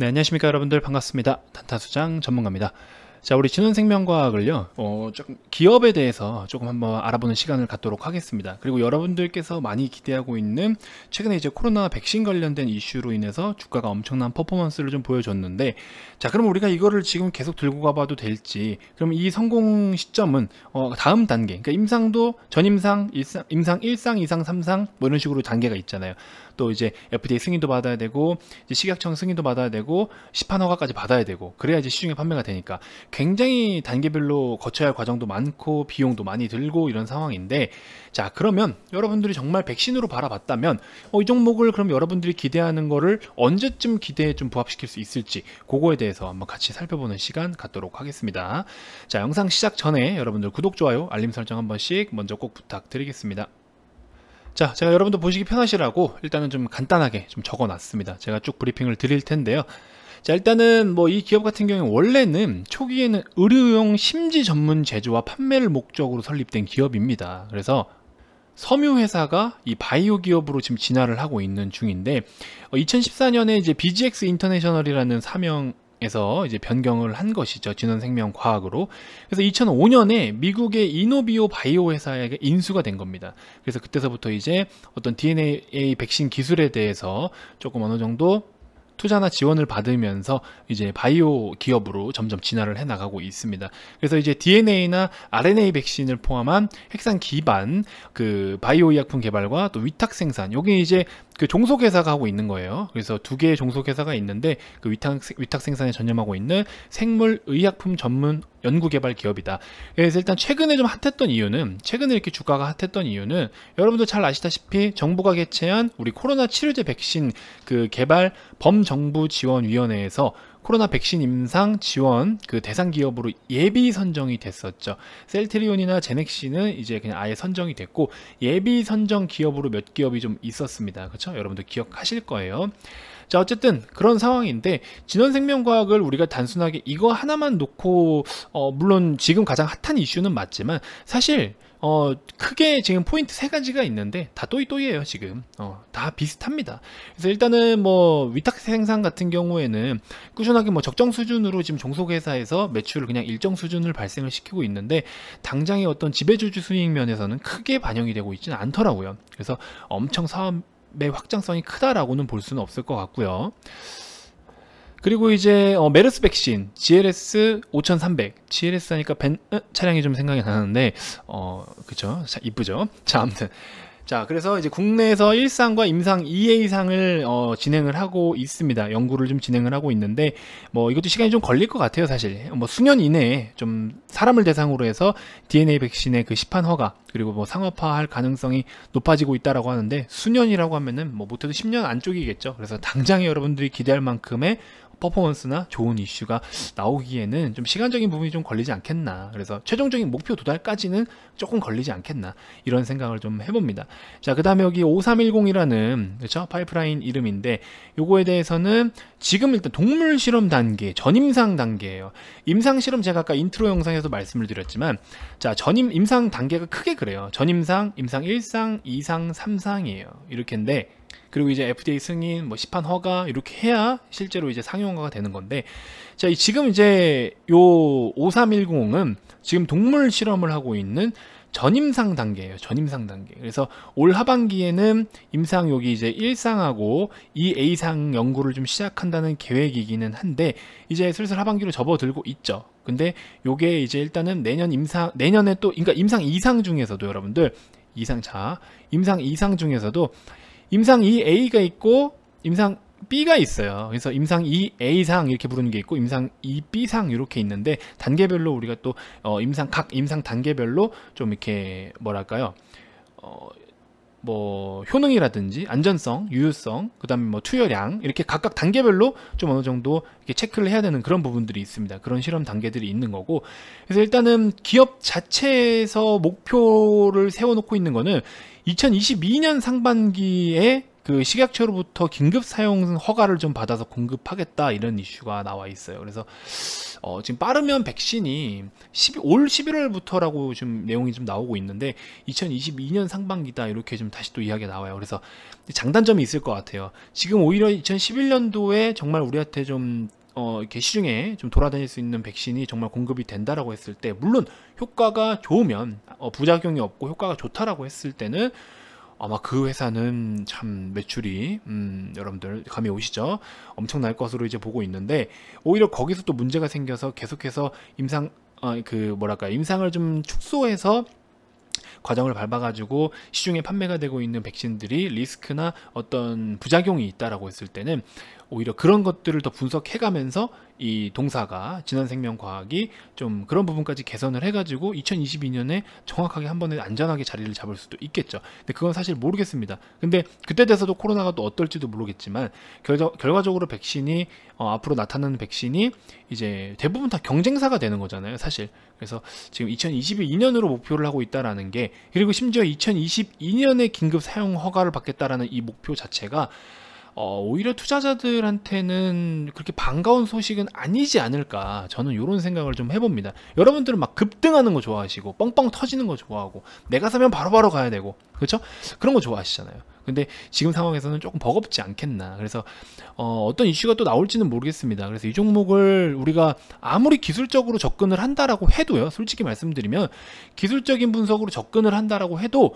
네, 안녕하십니까 여러분들 반갑습니다. 단타수장 전문가입니다. 자, 우리 지능생명과학을요 어, 조금 기업에 대해서 조금 한번 알아보는 시간을 갖도록 하겠습니다. 그리고 여러분들께서 많이 기대하고 있는 최근에 이제 코로나 백신 관련된 이슈로 인해서 주가가 엄청난 퍼포먼스를 좀 보여줬는데, 자, 그럼 우리가 이거를 지금 계속 들고 가봐도 될지, 그럼 이 성공 시점은 어, 다음 단계, 그러니까 임상도 전임상, 일상, 임상 1상, 2상, 3상 뭐 이런 식으로 단계가 있잖아요. 또 이제 FDA 승인도 받아야 되고, 이제 식약청 승인도 받아야 되고, 시판 허가까지 받아야 되고, 그래야 이제 시중에 판매가 되니까. 굉장히 단계별로 거쳐야 할 과정도 많고 비용도 많이 들고 이런 상황인데 자 그러면 여러분들이 정말 백신으로 바라봤다면 어, 이 종목을 그럼 여러분들이 기대하는 거를 언제쯤 기대에 좀 부합시킬 수 있을지 그거에 대해서 한번 같이 살펴보는 시간 갖도록 하겠습니다 자 영상 시작 전에 여러분들 구독 좋아요 알림 설정 한 번씩 먼저 꼭 부탁드리겠습니다 자, 제가 여러분도 보시기 편하시라고 일단은 좀 간단하게 좀 적어놨습니다. 제가 쭉 브리핑을 드릴 텐데요. 자, 일단은 뭐 이 기업 같은 경우에 원래는 초기에는 의료용 심지 전문 제조와 판매를 목적으로 설립된 기업입니다. 그래서 섬유 회사가 이 바이오 기업으로 지금 진화를 하고 있는 중인데 2014년에 어, 이제 BGX 인터내셔널이라는 사명 에서 이제 변경을 한 것이죠. 진원생명과학으로. 그래서 2005년에 미국의 이노비오 바이오 회사에게 인수가 된 겁니다. 그래서 그때서부터 이제 어떤 DNA 백신 기술에 대해서 조금 어느 정도 투자나 지원을 받으면서 이제 바이오 기업으로 점점 진화를 해 나가고 있습니다. 그래서 이제 DNA나 RNA 백신을 포함한 핵산 기반 그 바이오 의약품 개발과 또 위탁 생산 요게 이제 그 종속회사가 하고 있는 거예요. 그래서 두 개의 종속회사가 있는데 그 위탁, 위탁 생산에 전념하고 있는 생물 의약품 전문 연구개발 기업이다. 그래서 일단 최근에 좀 핫했던 이유는 최근에 이렇게 주가가 핫했던 이유는 여러분도잘 아시다시피 정부가 개최한 우리 코로나 치료제 백신 그 개발 범 정부지원위원회에서 코로나 백신 임상 지원 그 대상 기업으로 예비 선정이 됐었죠. 셀트리온이나 제넥시는 이제 그냥 아예 선정이 됐고 예비 선정 기업으로 몇 기업이 좀 있었습니다. 그렇죠? 여러분도 기억하실 거예요. 자 어쨌든 그런 상황인데 진원생명과학을 우리가 단순하게 이거 하나만 놓고 어 물론 지금 가장 핫한 이슈는 맞지만 사실 어, 크게 지금 포인트 세 가지가 있는데 다또이또이에요 지금 어, 다 비슷합니다 그래서 일단은 뭐 위탁 생산 같은 경우에는 꾸준하게 뭐 적정 수준으로 지금 종속회사에서 매출을 그냥 일정 수준을 발생을 시키고 있는데 당장의 어떤 지배주주 수익 면에서는 크게 반영이 되고 있지는 않더라고요 그래서 엄청 사업 의 확장성이 크다라고는 볼 수는 없을 것 같고요. 그리고 이제 어, 메르스 백신, GLS 5300, GLS 하니까 벤 으, 차량이 좀 생각이 나는데 어 그쵸? 자, 이쁘죠? 자 아무튼 자 그래서 이제 국내에서 1상과 임상 2A상을 어, 진행을 하고 있습니다. 연구를 좀 진행을 하고 있는데 뭐 이것도 시간이 좀 걸릴 것 같아요 사실. 뭐 수년 이내에 좀 사람을 대상으로 해서 DNA 백신의 그 시판 허가 그리고 뭐 상업화할 가능성이 높아지고 있다라고 하는데 수년이라고 하면은 뭐 못해도 10년 안쪽이겠죠. 그래서 당장에 여러분들이 기대할 만큼의 퍼포먼스나 좋은 이슈가 나오기에는 좀 시간적인 부분이 좀 걸리지 않겠나 그래서 최종적인 목표 도달까지는 조금 걸리지 않겠나 이런 생각을 좀 해봅니다 자 그 다음에 여기 5310이라는 그렇죠 파이프라인 이름인데 요거에 대해서는 지금 일단 동물 실험 단계 전임상 단계예요 임상 실험 제가 아까 인트로 영상에서 말씀을 드렸지만 자 전임 임상 단계가 크게 그래요 전임상 임상 1상 2상 3상이에요 이렇게인데 그리고 이제 FDA 승인, 뭐 시판 허가 이렇게 해야 실제로 이제 상용화가 되는 건데 자, 지금 이제 요 5310은 지금 동물 실험을 하고 있는 전임상 단계예요. 전임상 단계. 그래서 올 하반기에는 임상 여기 이제 1상하고 2A상 연구를 좀 시작한다는 계획이기는 한데 이제 슬슬 하반기로 접어들고 있죠. 근데 요게 이제 일단은 내년 임상 내년에 또 그러니까 임상 2상 중에서도 여러분들 이상 차 임상 2상 중에서도 임상 2A가 있고 임상 B가 있어요. 그래서 임상 2A상 이렇게 부르는 게 있고 임상 2B상 이렇게 있는데 단계별로 우리가 또 어, 임상 각 임상 단계별로 좀 이렇게 뭐랄까요? 어, 뭐 효능이라든지 안전성, 유효성, 그다음에 뭐 투여량 이렇게 각각 단계별로 좀 어느 정도 이렇게 체크를 해야 되는 그런 부분들이 있습니다. 그런 실험 단계들이 있는 거고 그래서 일단은 기업 자체에서 목표를 세워놓고 있는 거는 2022년 상반기에 그 식약처로부터 긴급 사용 허가를 좀 받아서 공급하겠다 이런 이슈가 나와 있어요. 그래서 어 지금 빠르면 백신이 올 11월부터라고 좀 내용이 좀 나오고 있는데 2022년 상반기다 이렇게 좀 다시 또 이야기가 나와요. 그래서 장단점이 있을 것 같아요. 지금 오히려 2011년도에 정말 우리한테 좀 어, 이렇게 시중에 좀 돌아다닐 수 있는 백신이 정말 공급이 된다라고 했을 때 물론 효과가 좋으면 어, 부작용이 없고 효과가 좋다라고 했을 때는 아마 그 회사는 참 매출이 음, 여러분들 감이 오시죠? 엄청날 것으로 이제 보고 있는데 오히려 거기서 또 문제가 생겨서 계속해서 임상 아그 뭐랄까 임상을 좀 축소해서 과정을 밟아가지고 시중에 판매가 되고 있는 백신들이 리스크나 어떤 부작용이 있다라고 했을 때는 오히려 그런 것들을 더 분석해가면서 이 동사가 진한생명과학이 좀 그런 부분까지 개선을 해가지고 2022년에 정확하게 한 번에 안전하게 자리를 잡을 수도 있겠죠. 근데 그건 사실 모르겠습니다. 근데 그때 돼서도 코로나가 또 어떨지도 모르겠지만 결과, 적으로 백신이 어, 앞으로 나타나는 백신이 이제 대부분 다 경쟁사가 되는 거잖아요. 사실 그래서 지금 2022년으로 목표를 하고 있다라는 게 그리고 심지어 2022년에 긴급 사용 허가를 받겠다라는 이 목표 자체가 어, 오히려 투자자들한테는 그렇게 반가운 소식은 아니지 않을까 저는 이런 생각을 좀 해봅니다 여러분들은 막 급등하는 거 좋아하시고 뻥뻥 터지는 거 좋아하고 내가 사면 바로바로 바로 가야 되고 그렇죠? 그런 거 좋아하시잖아요 근데 지금 상황에서는 조금 버겁지 않겠나. 그래서 어, 어떤 이슈가 또 나올지는 모르겠습니다. 그래서 이 종목을 우리가 아무리 기술적으로 접근을 한다라고 해도요. 솔직히 말씀드리면 기술적인 분석으로 접근을 한다라고 해도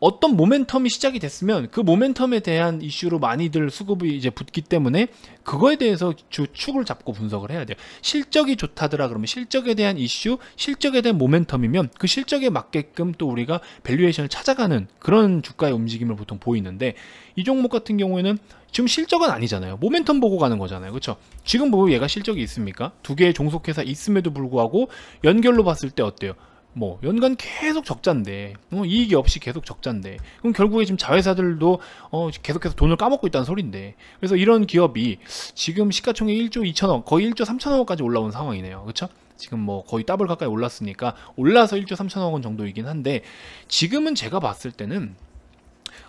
어떤 모멘텀이 시작이 됐으면 그 모멘텀에 대한 이슈로 많이들 수급이 이제 붙기 때문에 그거에 대해서 주축을 잡고 분석을 해야 돼요. 실적이 좋다더라 그러면 실적에 대한 이슈, 실적에 대한 모멘텀이면 그 실적에 맞게끔 또 우리가 밸류에이션을 찾아가는 그런 주가의 움직임을 보통 보이는데 이 종목 같은 경우에는 지금 실적은 아니잖아요. 모멘텀 보고 가는 거잖아요. 그렇죠? 지금 보면 얘가 실적이 있습니까? 두 개의 종속회사 있음에도 불구하고 연결로 봤을 때 어때요? 뭐 연간 계속 적자인데 어, 이익이 없이 계속 적자인데 그럼 결국에 지금 자회사들도 어, 계속해서 돈을 까먹고 있다는 소리인데 그래서 이런 기업이 지금 시가총액 1조 2천억 거의 1조 3천억까지 올라온 상황이네요 그쵸 지금 뭐 거의 더블 가까이 올랐으니까 올라서 1조 3천억 원 정도이긴 한데 지금은 제가 봤을 때는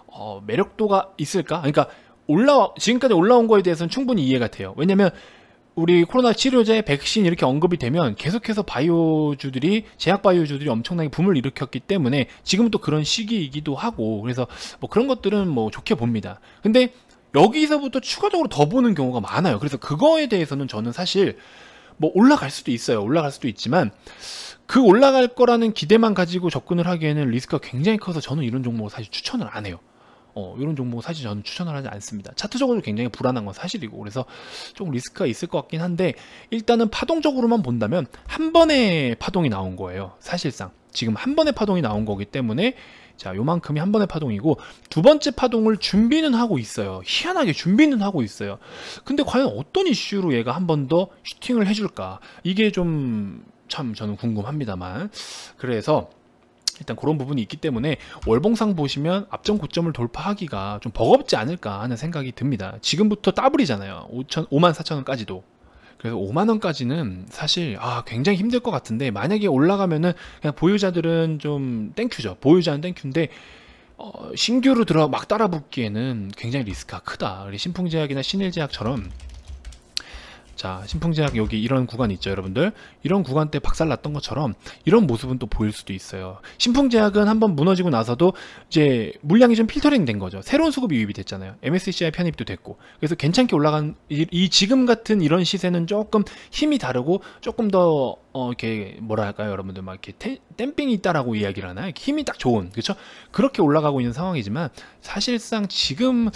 어, 매력도가 있을까? 그러니까 올라와 지금까지 올라온 거에 대해서는 충분히 이해가 돼요 왜냐면 우리 코로나 치료제, 백신 이렇게 언급이 되면 계속해서 바이오주들이 제약 바이오주들이 엄청나게 붐을 일으켰기 때문에 지금은 또 그런 시기이기도 하고 그래서 뭐 그런 것들은 뭐 좋게 봅니다. 근데 여기서부터 추가적으로 더 보는 경우가 많아요. 그래서 그거에 대해서는 저는 사실 뭐 올라갈 수도 있어요. 올라갈 수도 있지만 그 올라갈 거라는 기대만 가지고 접근을 하기에는 리스크가 굉장히 커서 저는 이런 종목을 사실 추천을 안 해요. 어, 이런 종목 은 사실 저는 추천을 하지 않습니다. 차트적으로 굉장히 불안한 건 사실이고 그래서 조금 리스크가 있을 것 같긴 한데 일단은 파동적으로만 본다면 한 번에 파동이 나온 거예요. 사실상 지금 한 번의 파동이 나온 거기 때문에 자 요만큼이 한 번의 파동이고 두 번째 파동을 준비는 하고 있어요. 희한하게 준비는 하고 있어요. 근데 과연 어떤 이슈로 얘가 한 번 더 슈팅을 해줄까 이게 좀 참 저는 궁금합니다만 그래서 일단 그런 부분이 있기 때문에 월봉상 보시면 앞전 고점을 돌파하기가 좀 버겁지 않을까 하는 생각이 듭니다. 지금부터 따블이잖아요. 5천, 5만 4천 원까지도. 그래서 5만 원까지는 사실 아 굉장히 힘들 것 같은데 만약에 올라가면은 그냥 보유자들은 좀 땡큐죠. 보유자는 땡큐인데 어, 신규로 들어 막 따라 붙기에는 굉장히 리스크가 크다. 우리 신풍제약이나 신일제약처럼 자 신풍제약 여기 이런 구간 있죠 여러분들 이런 구간 때 박살났던 것처럼 이런 모습은 또 보일 수도 있어요 신풍제약은 한번 무너지고 나서도 이제 물량이 좀 필터링 된 거죠 새로운 수급이 유입이 됐잖아요 MSCI 편입도 됐고 그래서 괜찮게 올라간 이, 이 지금 같은 이런 시세는 조금 힘이 다르고 조금 더 어, 이렇게 뭐랄까요 여러분들 막 이렇게 테, 댐핑이 있다라고 이야기를 하나요 힘이 딱 좋은 그렇죠 그렇게 올라가고 있는 상황이지만 사실상 지금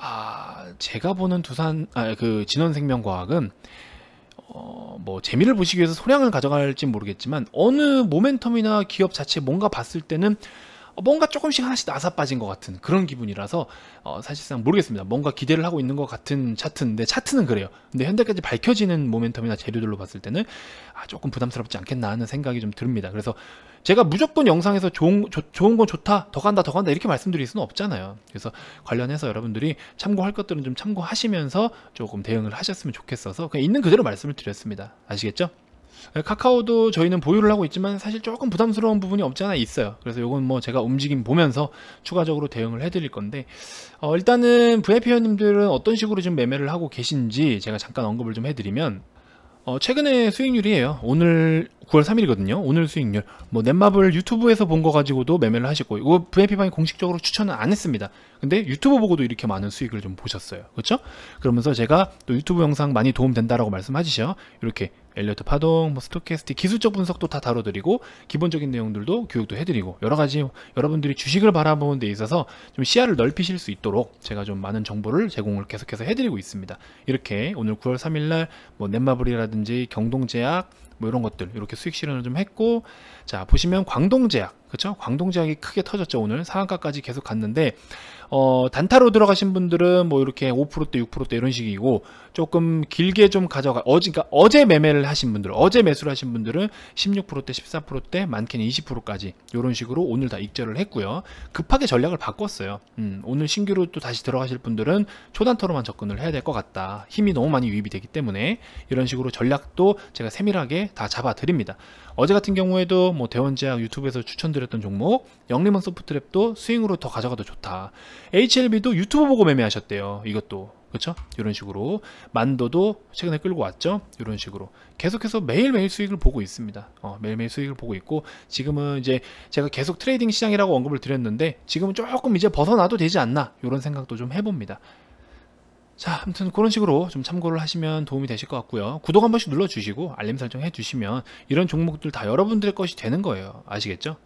아 제가 보는 두산 아 그 진원생명과학은 지금 어, 뭐 재미를 보시기 위해서 소량을 가져갈진 모르겠지만 어느 모멘텀이나 기업 자체 뭔가 봤을 때는 어, 뭔가 조금씩 하나씩 나사 빠진 것 같은 그런 기분이라서 어, 사실상 모르겠습니다. 뭔가 기대를 하고 있는 것 같은 차트인데 차트는 그래요. 근데 현재까지 밝혀지는 모멘텀이나 재료들로 봤을 때는 아, 조금 부담스럽지 않겠나 하는 생각이 좀 듭니다. 그래서 제가 무조건 영상에서 좋은, 조, 좋은 건 좋다, 더 간다, 더 간다 이렇게 말씀드릴 수는 없잖아요. 그래서 관련해서 여러분들이 참고할 것들은 좀 참고하시면서 조금 대응을 하셨으면 좋겠어서 그냥 있는 그대로 말씀을 드렸습니다. 아시겠죠? 예, 카카오도 저희는 보유를 하고 있지만 사실 조금 부담스러운 부분이 없지 않아 있어요. 그래서 이건 뭐 제가 움직임 보면서 추가적으로 대응을 해드릴 건데 어, 일단은 VIP 회원님들은 어떤 식으로 지금 매매를 하고 계신지 제가 잠깐 언급을 좀 해드리면 어, 최근에 수익률이에요. 오늘 9월 3일이거든요. 오늘 수익률. 뭐 넷마블 유튜브에서 본 거 가지고도 매매를 하시고 이거 VIP방이 공식적으로 추천은 안 했습니다. 근데 유튜브 보고도 이렇게 많은 수익을 좀 보셨어요. 그렇죠? 그러면서 제가 또 유튜브 영상 많이 도움된다라고 말씀하시죠. 이렇게 엘리어트 파동, 뭐 스토캐스틱 기술적 분석도 다 다뤄드리고 기본적인 내용들도 교육도 해드리고 여러 가지 여러분들이 주식을 바라보는 데 있어서 좀 시야를 넓히실 수 있도록 제가 좀 많은 정보를 제공을 계속해서 해드리고 있습니다. 이렇게 오늘 9월 3일날 뭐 넷마블이라든지 경동제약 뭐 이런 것들 이렇게 수익 실현을 좀 했고 자 보시면 광동제약 그렇죠 광동제약이 크게 터졌죠 오늘 상한가까지 계속 갔는데 어 단타로 들어가신 분들은 뭐 이렇게 5%대 6%대 이런 식이고 조금 길게 좀 가져가 어제 그러니까 어제 매매를 하신 분들 어제 매수를 하신 분들은 16%대 14%대 많게는 20%까지 이런 식으로 오늘 다 익절을 했고요 급하게 전략을 바꿨어요 음, 오늘 신규로 또 다시 들어가실 분들은 초단타로만 접근을 해야 될 것 같다 힘이 너무 많이 유입이 되기 때문에 이런 식으로 전략도 제가 세밀하게 다 잡아드립니다. 어제 같은 경우에도 뭐 대원제약 유튜브에서 추천드렸던 종목 영리먼 소프트랩도 스윙으로 더 가져가도 좋다. HLB도 유튜브 보고 매매하셨대요. 이것도 그렇죠? 이런 식으로 만도도 최근에 끌고 왔죠? 이런 식으로 계속해서 매일매일 수익을 보고 있습니다 어, 매일매일 수익을 보고 있고 지금은 이제 제가 계속 트레이딩 시장이라고 언급을 드렸는데 지금은 조금 이제 벗어나도 되지 않나 이런 생각도 좀 해봅니다 자, 아무튼 그런 식으로 좀 참고를 하시면 도움이 되실 것 같고요. 구독 한 번씩 눌러주시고 알림 설정 해주시면 이런 종목들 다 여러분들의 것이 되는 거예요. 아시겠죠?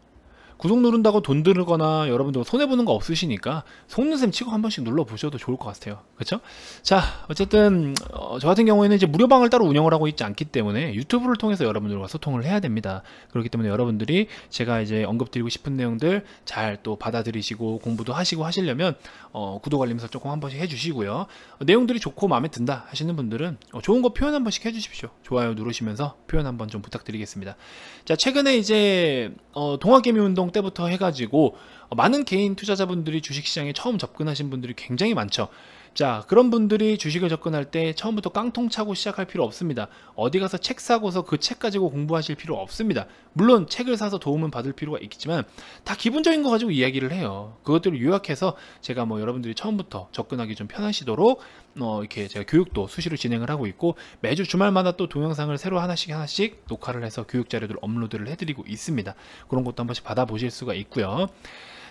구독 누른다고 돈 들거나 여러분들 손해 보는 거 없으시니까 속눈샘 치고 한 번씩 눌러 보셔도 좋을 것 같아요. 그렇죠? 자, 어쨌든 어, 저 같은 경우에는 이제 무료 방을 따로 운영을 하고 있지 않기 때문에 유튜브를 통해서 여러분들과 소통을 해야 됩니다. 그렇기 때문에 여러분들이 제가 이제 언급드리고 싶은 내용들 잘 또 받아들이시고 공부도 하시고 하시려면 어, 구독 알림 설정 꼭한 번씩 해주시고요. 내용들이 좋고 마음에 든다 하시는 분들은 어, 좋은 거 표현 한 번씩 해주십시오. 좋아요 누르시면서 표현 한 번 좀 부탁드리겠습니다. 자, 최근에 이제 어, 동학개미 운동 삼성 때부터 해가지고 많은 개인 투자자분들이 주식시장에 처음 접근하신 분들이 굉장히 많죠. 자 그런 분들이 주식을 접근할 때 처음부터 깡통 차고 시작할 필요 없습니다 어디 가서 책 사고서 그 책 가지고 공부하실 필요 없습니다 물론 책을 사서 도움은 받을 필요가 있겠지만 다 기본적인 거 가지고 이야기를 해요 그것들을 요약해서 제가 뭐 여러분들이 처음부터 접근하기 좀 편하시도록 어 이렇게 제가 교육도 수시로 진행을 하고 있고 매주 주말마다 또 동영상을 새로 하나씩 하나씩 녹화를 해서 교육 자료들 업로드를 해드리고 있습니다 그런 것도 한 번씩 받아보실 수가 있고요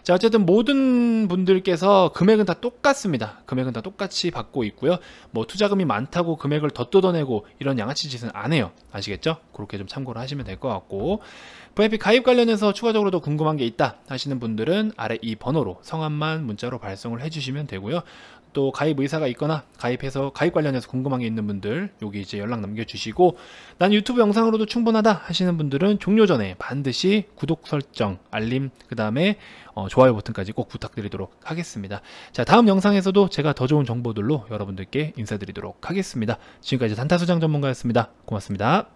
자, 어쨌든 모든 분들께서 금액은 다 똑같습니다. 금액은 다 똑같이 받고 있고요. 뭐 투자금이 많다고 금액을 더 뜯어내고 이런 양아치 짓은 안 해요. 아시겠죠? 그렇게 좀 참고를 하시면 될 것 같고 VIP 가입 관련해서 추가적으로 더 궁금한 게 있다 하시는 분들은 아래 이 번호로 성함만 문자로 발송을 해주시면 되고요. 또 가입 의사가 있거나 가입해서 가입 관련해서 궁금한 게 있는 분들 여기 이제 연락 남겨주시고 난 유튜브 영상으로도 충분하다 하시는 분들은 종료 전에 반드시 구독 설정 알림 그 다음에 어, 좋아요 버튼까지 꼭 부탁드리도록 하겠습니다 자 다음 영상에서도 제가 더 좋은 정보들로 여러분들께 인사드리도록 하겠습니다 지금까지 단타수장 전문가였습니다 고맙습니다